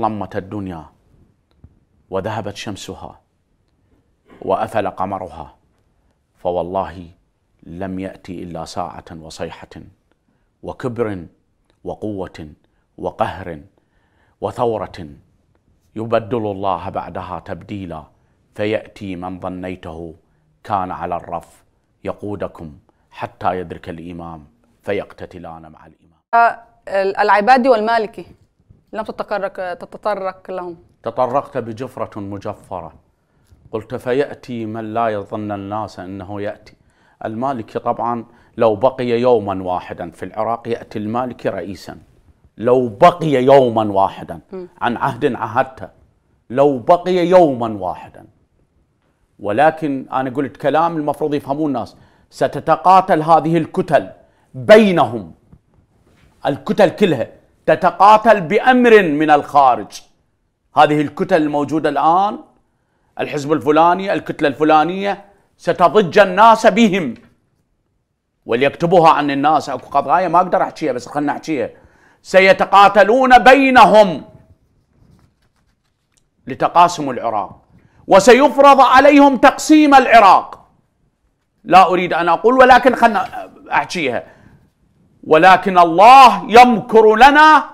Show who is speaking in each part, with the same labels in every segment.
Speaker 1: ظلمت الدنيا وذهبت شمسها وافل قمرها فوالله لم ياتي الا ساعه وصيحه وكبر وقوه وقهر وثوره يبدل الله بعدها تبديلا فياتي من ظنيته كان على الرف يقودكم حتى يدرك الامام فيقتتلان مع الامام
Speaker 2: آه، العبادي والمالكي لم تتطرق تتطرق لهم
Speaker 1: تطرقت بجفرة مجفرة قلت فيأتي من لا يظن الناس أنه يأتي المالكي طبعا لو بقي يوما واحدا في العراق يأتي المالكي رئيسا لو بقي يوما واحدا عن عهد عهدته لو بقي يوما واحدا ولكن أنا قلت كلام المفروض يفهمون الناس ستتقاتل هذه الكتل بينهم الكتل كلها تتقاتل بأمر من الخارج هذه الكتل الموجودة الآن الحزب الفلاني الكتلة الفلانية ستضج الناس بهم وليكتبوها عن الناس اكو قضايا ما اقدر احكيها بس خلنا احكيها سيتقاتلون بينهم لتقاسم العراق وسيفرض عليهم تقسيم العراق لا اريد ان اقول ولكن خلنا احكيها ولكن الله يمكر لنا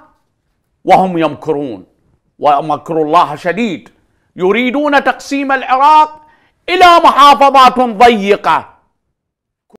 Speaker 1: وهم يمكرون ومكر الله شديد يريدون تقسيم العراق الى محافظات ضيقه